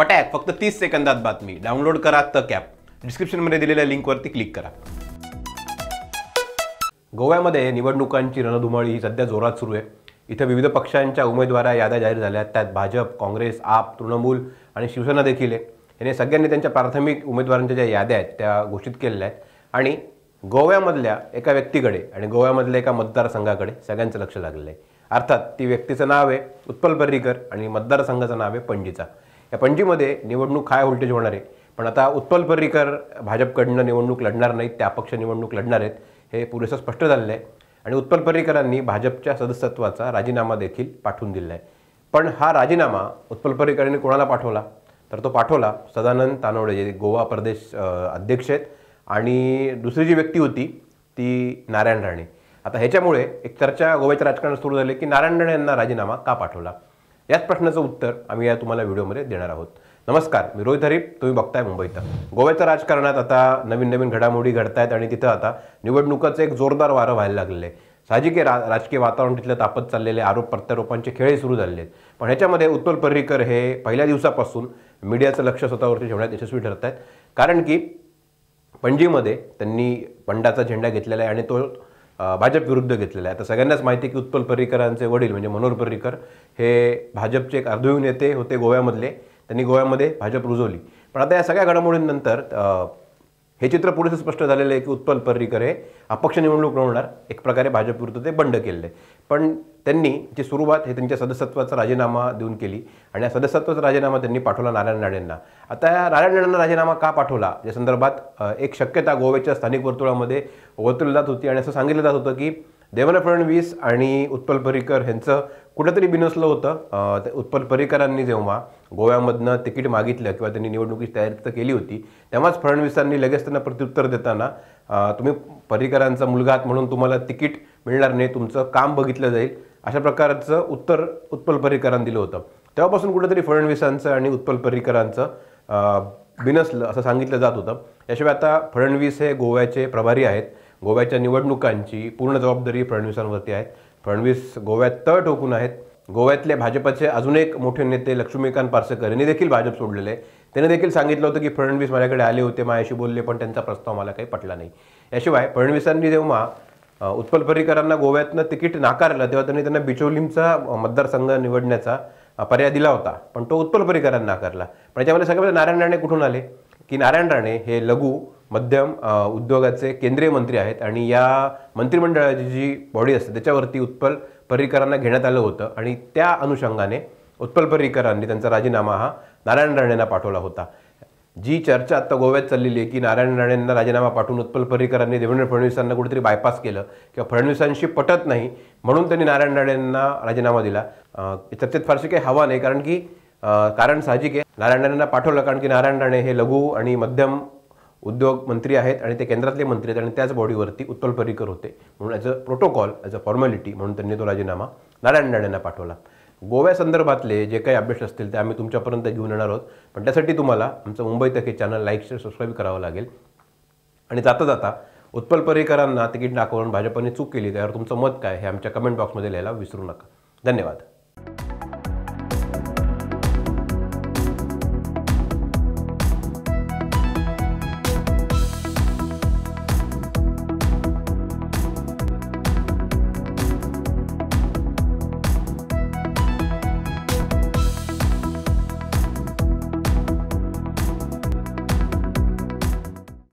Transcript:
पटॅक फक्त तीस सेकंदात बातमी डाउनलोड करा तक ॲप डिस्क्रिप्शनमध्ये दिलेल्या लिंकवरती क्लिक करा गोव्यामध्ये निवडणुकांची रणधुमाळी ही सध्या जोरात सुरू आहे इथं विविध पक्षांच्या उमेदवारा याद्या जाहीर झाल्या त्यात भाजप काँग्रेस आप तृणमूल आणि शिवसेना देखील आहे याने सगळ्यांनी त्यांच्या प्राथमिक उमेदवारांच्या ज्या याद्या आहेत त्या घोषित केलेल्या आहेत आणि गोव्यामधल्या एका व्यक्तीकडे आणि गोव्यामधल्या एका मतदारसंघाकडे सगळ्यांचं लक्ष लागलेलं आहे अर्थात ती व्यक्तीचं नाव आहे उत्पल पर्रीकर आणि मतदारसंघाचं नाव आहे पणजीचा या पणजीमध्ये निवडणूक हाय व्होल्टेज होणार आहे पण आता उत्पल पर्रिकर भाजपकडनं निवडणूक लढणार नाहीत त्या पक्ष निवडणूक लढणार आहेत हे पुरेसं स्पष्ट झालेलं आहे आणि उत्पल पर्रिकरांनी भाजपच्या सदस्यत्वाचा राजीनामा देखील पाठवून दिला आहे पण हा राजीनामा उत्पल पर्रिकरांनी कोणाला पाठवला तर तो पाठवला सदानंद तानवडे जे गोवा प्रदेश अध्यक्ष आहेत आणि दुसरी जी व्यक्ती होती ती नारायण राणे आता ह्याच्यामुळे एक चर्चा गोव्याच्या राजकारणात सुरू झाली की नारायण राणे यांना राजीनामा का पाठवला याच प्रश्नाचं उत्तर आम्ही या तुम्हाला व्हिडिओमध्ये देणार आहोत नमस्कार मी रोहित हरीप तुम्ही बघताय मुंबईत गोव्याच्या राजकारणात आता नवीन नवीन घडामोडी घडत आहेत आणि तिथं आता निवडणुकाचं एक जोरदार वारं व्हायला लागलेलं आहे साहजिक रा राजकीय वातावरण तिथलं तापत चाललेले आरोप प्रत्यारोपांचे खेळ सुरू झालेले आहेत पण ह्याच्यामध्ये उत्पल पर्रीकर हे पहिल्या दिवसापासून मीडियाचं लक्ष स्वतःवरती ठेवण्यात यशस्वी ठरत आहेत कारण की पणजीमध्ये त्यांनी पंडाचा झेंडा घेतलेला आहे आणि तो भाजप विरुद्ध घेतलेला आहे आता सगळ्यांनाच माहिती आहे की उत्पल पर्रिकरांचे वडील म्हणजे मनोहर पर्रिकर हे भाजपचे एक अर्धवी नेते होते गोव्यामधले त्यांनी गोव्यामध्ये भाजप रुजवली पण आता या सगळ्या घडामोडींनंतर हे चित्र पुढेच स्पष्ट झालेलं आहे की उत्पल पर्रीकर हे अपक्ष निवडणूक लढणार एक प्रकारे भाजपविरुद्ध ते बंड केलेलं आहे पण त्यांनी जी सुरुवात हे त्यांच्या सदस्यत्वाचा राजीनामा देऊन केली आणि या सदस्यत्वाचा राजीनामा त्यांनी पाठवला नारायण राणेंना आता या नारायण राणेंना राजीनामा का पाठवला या संदर्भात एक शक्यता गोव्याच्या स्थानिक वर्तुळामध्ये वर्तवली जात होती आणि असं सांगितलं जात होतं की देवेंद्र फडणवीस आणि उत्पल परिकर ह्यांचं कुठंतरी बिनसलं होतं उत्पल परिकरांनी जेव्हा गोव्यामधनं तिकीट मागितलं किंवा त्यांनी निवडणुकीची तयारी तर केली होती तेव्हाच फडणवीसांनी लगेच त्यांना प्रत्युत्तर देताना तुम्ही परिकरांचा मुलगा आहात म्हणून तुम्हाला तिकीट मिळणार नाही तुमचं काम बघितलं जाईल अशा प्रकारचं उत्तर उत्पल परिकरांनी दिलं होतं तेव्हापासून कुठंतरी फडणवीसांचं आणि उत्पल परिकरांचं बिनसलं असं सांगितलं जात होतं याशिवाय आता फडणवीस हे गोव्याचे प्रभारी आहेत गोव्याच्या निवडणुकांची पूर्ण जबाबदारी फडणवीसांवरती आहे फडणवीस गोव्यात तळ ठोकून आहेत गोव्यातले भाजपचे अजून एक मोठे नेते लक्ष्मीकांत पारसेकर यांनी देखील भाजप सोडलेले त्याने देखील सांगितलं होतं की फडणवीस माझ्याकडे आले होते माझ्याशी बोलले पण त्यांचा प्रस्ताव मला काही पटला नाही याशिवाय फडणवीसांनी जेव्हा उत्पल पर्रिकरांना गोव्यातनं तिकीट नाकारलं तेव्हा त्यांनी त्यांना बिचोलींचा मतदारसंघ निवडण्याचा पर्याय दिला होता पण तो उत्पल पर्रिकरांना नाकारला पण याच्यामध्ये सगळ्यामध्ये नारायण राणे कुठून आले की नारायण राणे हे लघु मध्यम उद्योगाचे केंद्रीय मंत्री आहेत आणि या मंत्रिमंडळाची जी बॉडी असते त्याच्यावरती उत्पल पर्रिकरांना घेण्यात आलं होतं आणि त्या अनुषंगाने उत्पल पर्रिकरांनी त्यांचा राजीनामा हा नारायण राणेंना पाठवला होता जी चर्चा आता गोव्यात चाललेली आहे की नारायण राणेंना राजीनामा पाठवून उत्पल पर्रिकरांनी देवेंद्र फडणवीसांना कुठेतरी बायपास केलं किंवा फडणवीसांशी पटत नाही म्हणून त्यांनी नारायण राणेंना राजीनामा दिला चर्चेत फारशी काही हवा नाही कारण की कारण साहजिक आहे नारायण राणेंना पाठवलं कारण की नारायण राणे हे लघु आणि मध्यम उद्योग मंत्री आहेत आणि ते केंद्रातले मंत्री आहेत आणि त्याच बॉडीवरती उत्तल पर्रिकर होते म्हणून as a protocol as a formality म्हणून त्यांनी तो राजीनामा नारायण राणेंना पाठवला संदर्भातले जे काही अपडेट्स असतील ते आम्ही तुमच्यापर्यंत घेऊन येणार आहोत पण त्यासाठी तुम्हाला आमचं मुंबई हे चॅनल लाईक शेअर सबस्क्राईब करावं लागेल आणि जाता जाता उत्पल पर्रिकरांना तिकीट दाखवून भाजपने चूक केली त्यावर तुमचं मत काय हे आमच्या कमेंट बॉक्समध्ये लिहायला विसरू नका धन्यवाद